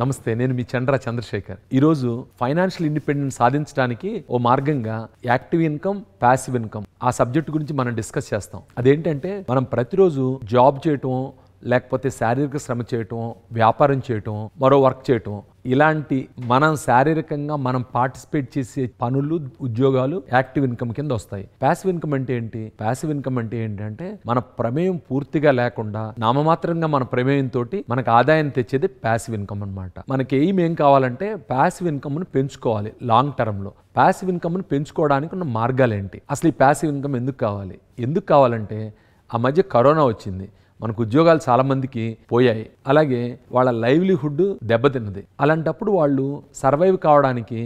నమస్తే నేను మీ చంద్ర చంద్రశేఖర్ ఈరోజు ఫైనాన్షియల్ ఇండిపెండెన్స్ సాధించడానికి ఓ మార్గంగా యాక్టివ్ ఇన్కమ్ ప్యాసివ్ ఇన్కమ్ ఆ సబ్జెక్ట్ గురించి మనం డిస్కస్ చేస్తాం అదేంటంటే మనం ప్రతిరోజు జాబ్ చేయటం లేకపోతే శారీరక శ్రమ చేయటం వ్యాపారం చేయటం మరో వర్క్ చేయటం ఇలాంటి మనం శారీరకంగా మనం పార్టిసిపేట్ చేసే పనులు ఉద్యోగాలు యాక్టివ్ ఇన్కమ్ కింద వస్తాయి ప్యాసివ్ ఇన్కమ్ అంటే ఏంటి ప్యాసివ్ ఇన్కమ్ అంటే ఏంటంటే మన ప్రమేయం పూర్తిగా లేకుండా నామమాత్రంగా మన ప్రమేయం తోటి మనకు ఆదాయం తెచ్చేది ప్యాసివ్ ఇన్కమ్ అనమాట మనకి ఏం ఏం కావాలంటే ప్యాసివ్ ఇన్కమ్ను పెంచుకోవాలి లాంగ్ టర్మ్లో ప్యాసివ్ ఇన్కమ్ను పెంచుకోవడానికి ఉన్న మార్గాలు ఏంటి అసలు ఈ ప్యాసివ్ ఇన్కమ్ ఎందుకు కావాలి ఎందుకు కావాలంటే ఆ మధ్య కరోనా వచ్చింది మనకు ఉద్యోగాలు చాలామందికి పోయాయి అలాగే వాళ్ళ లైవ్లీహుడ్ దెబ్బతిన్నది అలాంటప్పుడు వాళ్ళు సర్వైవ్ కావడానికి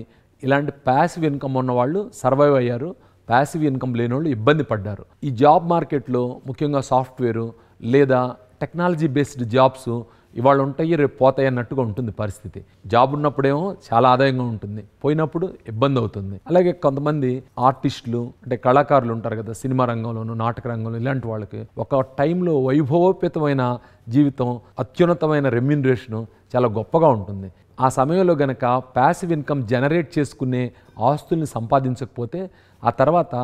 ఇలాంటి ప్యాసివ్ ఇన్కమ్ ఉన్న వాళ్ళు సర్వైవ్ అయ్యారు ప్యాసివ్ ఇన్కమ్ లేని వాళ్ళు ఇబ్బంది పడ్డారు ఈ జాబ్ మార్కెట్లో ముఖ్యంగా సాఫ్ట్వేరు లేదా టెక్నాలజీ బేస్డ్ జాబ్స్ ఇవాళ ఉంటాయి రేపు పోతాయి అన్నట్టుగా ఉంటుంది పరిస్థితి జాబ్ ఉన్నప్పుడేమో చాలా ఆదాయంగా ఉంటుంది పోయినప్పుడు ఇబ్బంది అవుతుంది అలాగే కొంతమంది ఆర్టిస్టులు అంటే కళాకారులు ఉంటారు కదా సినిమా రంగంలోను నాటక రంగంలో ఇలాంటి వాళ్ళకి ఒక టైంలో వైభవోపేతమైన జీవితం అత్యున్నతమైన రెమ్యునరేషను చాలా గొప్పగా ఉంటుంది ఆ సమయంలో గనక ప్యాసివ్ ఇన్కమ్ జనరేట్ చేసుకునే ఆస్తుల్ని సంపాదించకపోతే ఆ తర్వాత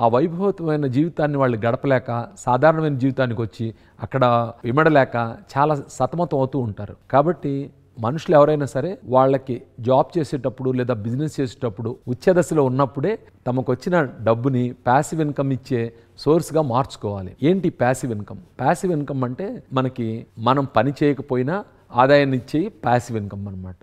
ఆ వైభవతమైన జీవితాన్ని వాళ్ళు గడపలేక సాధారణమైన జీవితానికి వచ్చి అక్కడ విమడలేక చాలా సతమతం అవుతూ ఉంటారు కాబట్టి మనుషులు ఎవరైనా సరే వాళ్ళకి జాబ్ చేసేటప్పుడు లేదా బిజినెస్ చేసేటప్పుడు ఉచ్చదశలో ఉన్నప్పుడే తమకు వచ్చిన డబ్బుని ప్యాసివ్ ఇన్కమ్ ఇచ్చే సోర్స్గా మార్చుకోవాలి ఏంటి ప్యాసివ్ ఇన్కమ్ ప్యాసివ్ ఇన్కమ్ అంటే మనకి మనం పని చేయకపోయినా ఆదాయాన్ని ఇచ్చే ప్యాసివ్ ఇన్కమ్ అనమాట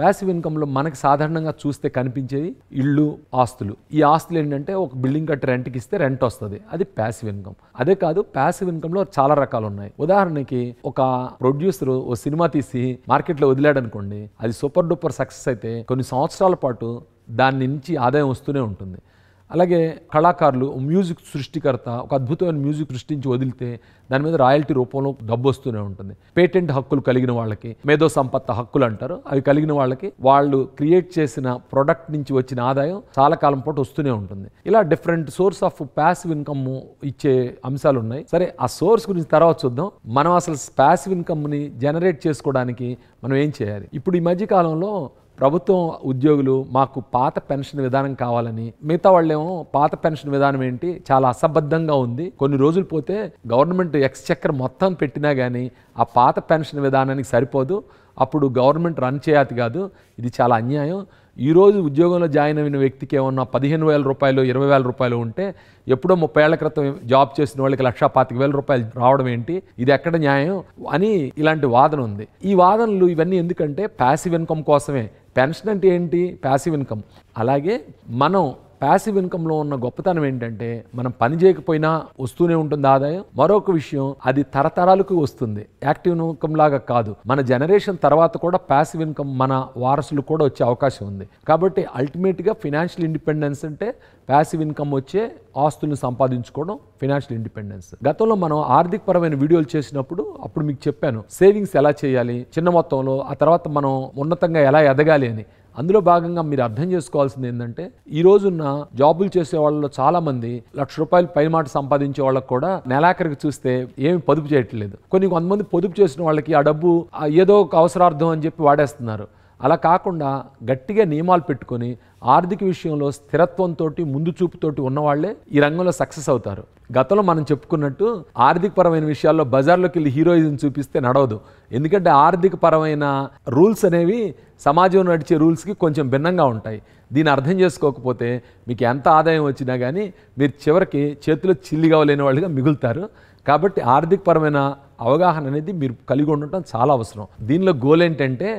ప్యాసివ్ ఇన్కమ్లో మనకు సాధారణంగా చూస్తే కనిపించేది ఇళ్ళు ఆస్తులు ఈ ఆస్తులు ఏంటంటే ఒక బిల్డింగ్ కట్టి రెంట్కి ఇస్తే రెంట్ వస్తుంది అది ప్యాసివ్ ఇన్కమ్ అదే కాదు ప్యాసివ్ ఇన్కమ్లో చాలా రకాలు ఉన్నాయి ఉదాహరణకి ఒక ప్రొడ్యూసర్ ఓ సినిమా తీసి మార్కెట్లో వదిలాడు అనుకోండి అది సూపర్ డూపర్ సక్సెస్ అయితే కొన్ని సంవత్సరాల పాటు దాని నుంచి ఆదాయం వస్తూనే ఉంటుంది అలాగే కళాకారులు మ్యూజిక్ సృష్టికర్త ఒక అద్భుతమైన మ్యూజిక్ సృష్టించి వదిలితే దాని మీద రాయల్టీ రూపంలో డబ్బు వస్తూనే ఉంటుంది పేటెంట్ హక్కులు కలిగిన వాళ్ళకి మేధో సంపత్త హక్కులు అంటారు అవి కలిగిన వాళ్ళకి వాళ్ళు క్రియేట్ చేసిన ప్రొడక్ట్ నుంచి వచ్చిన ఆదాయం చాలా కాలం పాటు వస్తూనే ఉంటుంది ఇలా different source of passive income ఇచ్చే అంశాలు ఉన్నాయి సరే ఆ సోర్స్ గురించి తర్వాత చూద్దాం మనం అసలు ప్యాసివ్ ఇన్కమ్ని జనరేట్ చేసుకోవడానికి మనం ఏం చేయాలి ఇప్పుడు ఈ మధ్య కాలంలో ప్రభుత్వం ఉద్యోగులు మాకు పాత పెన్షన్ విధానం కావాలని మిగతా వాళ్ళేమో పాత పెన్షన్ విధానం ఏంటి చాలా అసబద్ధంగా ఉంది కొన్ని రోజులు పోతే గవర్నమెంట్ ఎక్స్చెక్కర్ మొత్తం పెట్టినా కానీ ఆ పాత పెన్షన్ విధానానికి సరిపోదు అప్పుడు గవర్నమెంట్ రన్ చేయాలి కాదు ఇది చాలా అన్యాయం ఈరోజు ఉద్యోగంలో జాయిన్ అయిన వ్యక్తికి ఏమన్నా పదిహేను వేల రూపాయలు ఇరవై వేల రూపాయలు ఉంటే ఎప్పుడో ముప్పై ఏళ్ల క్రితం జాబ్ చేసిన వాళ్ళకి లక్షా పాతిక వేల రూపాయలు రావడం ఏంటి ఇది ఎక్కడ న్యాయం అని ఇలాంటి వాదన ఉంది ఈ వాదనలు ఇవన్నీ ఎందుకంటే ప్యాసివ్ ఇన్కమ్ కోసమే పెన్షన్ అంటే ఏంటి ప్యాసివ్ ఇన్కమ్ అలాగే మనం ప్యాసివ్ ఇన్కంలో ఉన్న గొప్పతనం ఏంటంటే మనం పని చేయకపోయినా వస్తూనే ఉంటుంది ఆదాయం మరొక విషయం అది తరతరాలకు వస్తుంది యాక్టివ్ ఇన్కమ్ లాగా కాదు మన జనరేషన్ తర్వాత కూడా ప్యాసివ్ ఇన్కమ్ మన వారసులు కూడా వచ్చే అవకాశం ఉంది కాబట్టి అల్టిమేట్గా ఫినాన్షియల్ ఇండిపెండెన్స్ అంటే ప్యాసివ్ ఇన్కమ్ వచ్చే ఆస్తులను సంపాదించుకోవడం ఫినాన్షియల్ ఇండిపెండెన్స్ గతంలో మనం ఆర్థికపరమైన వీడియోలు చేసినప్పుడు అప్పుడు మీకు చెప్పాను సేవింగ్స్ ఎలా చేయాలి చిన్న మొత్తంలో ఆ తర్వాత మనం ఉన్నతంగా ఎలా ఎదగాలి అని అందులో భాగంగా మీరు అర్థం చేసుకోవాల్సింది ఏంటంటే ఈ రోజున్న జాబులు చేసే వాళ్ళలో చాలా మంది లక్ష రూపాయలు పై మాట సంపాదించే వాళ్ళకి కూడా నెలాఖరికి చూస్తే ఏమి పొదుపు చేయట్లేదు కొన్ని కొంతమంది పొదుపు చేసిన వాళ్ళకి ఆ డబ్బు ఏదో ఒక అవసరార్థం అని చెప్పి వాడేస్తున్నారు అలా కాకుండా గట్టిగా నియమాలు పెట్టుకొని ఆర్థిక విషయంలో స్థిరత్వంతో ముందు చూపుతోటి ఉన్నవాళ్లే ఈ రంగంలో సక్సెస్ అవుతారు గతంలో మనం చెప్పుకున్నట్టు ఆర్థిక పరమైన విషయాల్లో బజార్లోకి వెళ్ళి హీరోయిజం చూపిస్తే నడవదు ఎందుకంటే ఆర్థిక పరమైన రూల్స్ అనేవి సమాజం నడిచే రూల్స్కి కొంచెం భిన్నంగా ఉంటాయి దీన్ని అర్థం చేసుకోకపోతే మీకు ఎంత ఆదాయం వచ్చినా కానీ మీరు చివరికి చేతిలో చిల్లిగవలేని వాళ్ళుగా మిగులుతారు కాబట్టి ఆర్థికపరమైన అవగాహన అనేది మీరు కలిగి ఉండటం చాలా అవసరం దీనిలో గోల్ ఏంటంటే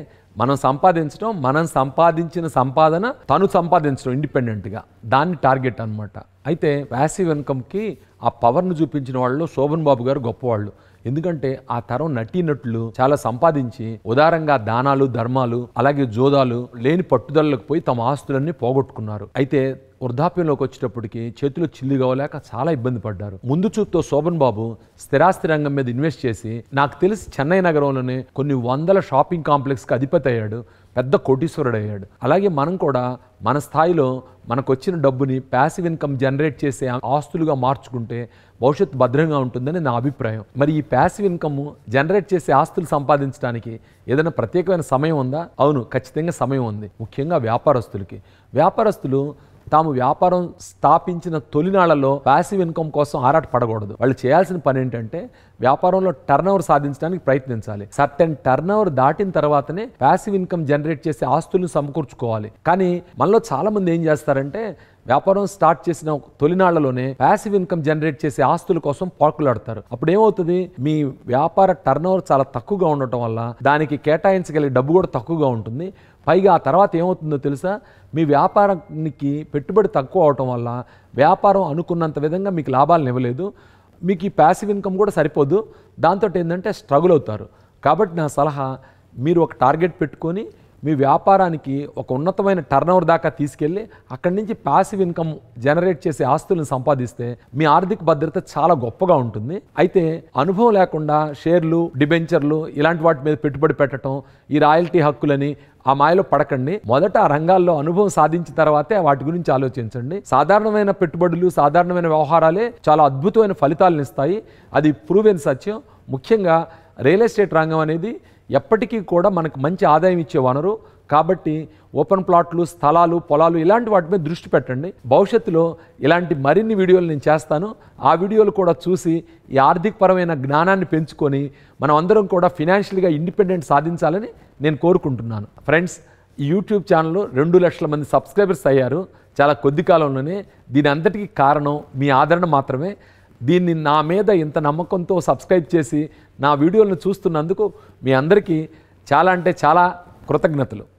మనం సంపాదించడం మనం సంపాదించిన సంపాదన తను సంపాదించడం ఇండిపెండెంట్గా దాన్ని టార్గెట్ అనమాట అయితే ప్యాసివ్ ఇన్కమ్కి ఆ పవర్ను చూపించిన వాళ్ళు శోభన్ బాబు గారు గొప్పవాళ్ళు ఎందుకంటే ఆ తరం నటీనటులు చాలా సంపాదించి ఉదారంగా దానాలు ధర్మాలు అలాగే జోదాలు లేని పట్టుదలకు పోయి తమ ఆస్తులన్నీ పోగొట్టుకున్నారు అయితే వృద్ధాప్యంలోకి వచ్చేటప్పటికి చేతులు చిల్లు కావలేక చాలా ఇబ్బంది పడ్డారు ముందు చూపుతో శోభన్ బాబు స్థిరాస్తి రంగం మీద ఇన్వెస్ట్ చేసి నాకు తెలిసి చెన్నై నగరంలోనే కొన్ని వందల షాపింగ్ కాంప్లెక్స్కి అధిపతి అయ్యాడు పెద్ద కోటీశ్వరుడు అయ్యాడు అలాగే మనం కూడా మన స్థాయిలో మనకు వచ్చిన డబ్బుని ప్యాసివ్ ఇన్కమ్ జనరేట్ చేసే ఆస్తులుగా మార్చుకుంటే భవిష్యత్తు భద్రంగా ఉంటుందని నా అభిప్రాయం మరి ఈ ప్యాసివ్ ఇన్కమ్ జనరేట్ చేసే ఆస్తులు సంపాదించడానికి ఏదైనా ప్రత్యేకమైన సమయం ఉందా అవును ఖచ్చితంగా సమయం ఉంది ముఖ్యంగా వ్యాపారస్తులకి వ్యాపారస్తులు తాము వ్యాపారం స్థాపించిన తొలినాళ్లలో ప్యాసివ్ ఇన్కమ్ కోసం ఆరాటపడకూడదు వాళ్ళు చేయాల్సిన పని ఏంటంటే వ్యాపారంలో టర్న్ ఓవర్ సాధించడానికి ప్రయత్నించాలి సర్టెన్ టర్న్ ఓవర్ దాటిన తర్వాతనే ప్యాసివ్ ఇన్కమ్ జనరేట్ చేసే ఆస్తులను సమకూర్చుకోవాలి కానీ మనలో చాలా మంది ఏం చేస్తారంటే వ్యాపారం స్టార్ట్ చేసిన తొలినాళ్లలోనే ప్యాసివ్ ఇన్కమ్ జనరేట్ చేసే ఆస్తుల కోసం పాకులాడతారు అప్పుడు ఏమవుతుంది మీ వ్యాపార టర్న్ చాలా తక్కువగా ఉండటం వల్ల దానికి కేటాయించగలిగే డబ్బు కూడా తక్కువగా ఉంటుంది పైగా ఆ తర్వాత ఏమవుతుందో తెలుసా మీ వ్యాపారానికి పెట్టుబడి తక్కువ అవటం వల్ల వ్యాపారం అనుకున్నంత విధంగా మీకు లాభాలను ఇవ్వలేదు మీకు ఈ ప్యాసివ్ ఇన్కమ్ కూడా సరిపోదు దాంతో ఏంటంటే స్ట్రగుల్ అవుతారు కాబట్టి నా సలహా మీరు ఒక టార్గెట్ పెట్టుకొని మీ వ్యాపారానికి ఒక ఉన్నతమైన ఓవర్ దాకా తీసుకెళ్ళి అక్కడి నుంచి ప్యాసివ్ ఇన్కమ్ జనరేట్ చేసే ఆస్తులను సంపాదిస్తే మీ ఆర్థిక భద్రత చాలా గొప్పగా ఉంటుంది అయితే అనుభవం లేకుండా షేర్లు డిబెంచర్లు ఇలాంటి వాటి మీద పెట్టుబడి పెట్టడం ఈ రాయల్టీ హక్కులని ఆ మాయలో పడకండి మొదట ఆ రంగాల్లో అనుభవం సాధించిన తర్వాతే వాటి గురించి ఆలోచించండి సాధారణమైన పెట్టుబడులు సాధారణమైన వ్యవహారాలే చాలా అద్భుతమైన ఫలితాలను ఇస్తాయి అది ప్రూవెన్ సత్యం ముఖ్యంగా రియల్ ఎస్టేట్ రంగం అనేది ఎప్పటికీ కూడా మనకు మంచి ఆదాయం ఇచ్చే వనరు కాబట్టి ఓపెన్ ప్లాట్లు స్థలాలు పొలాలు ఇలాంటి వాటి మీద దృష్టి పెట్టండి భవిష్యత్తులో ఇలాంటి మరిన్ని వీడియోలు నేను చేస్తాను ఆ వీడియోలు కూడా చూసి ఈ ఆర్థికపరమైన జ్ఞానాన్ని పెంచుకొని మనం అందరం కూడా ఫినాన్షియల్గా ఇండిపెండెంట్ సాధించాలని నేను కోరుకుంటున్నాను ఫ్రెండ్స్ ఈ యూట్యూబ్ ఛానల్ రెండు లక్షల మంది సబ్స్క్రైబర్స్ అయ్యారు చాలా కొద్ది కాలంలోనే దీని అంతటికీ కారణం మీ ఆదరణ మాత్రమే దీన్ని నా మీద ఇంత నమ్మకంతో సబ్స్క్రైబ్ చేసి నా వీడియోలను చూస్తున్నందుకు మీ అందరికీ చాలా అంటే చాలా కృతజ్ఞతలు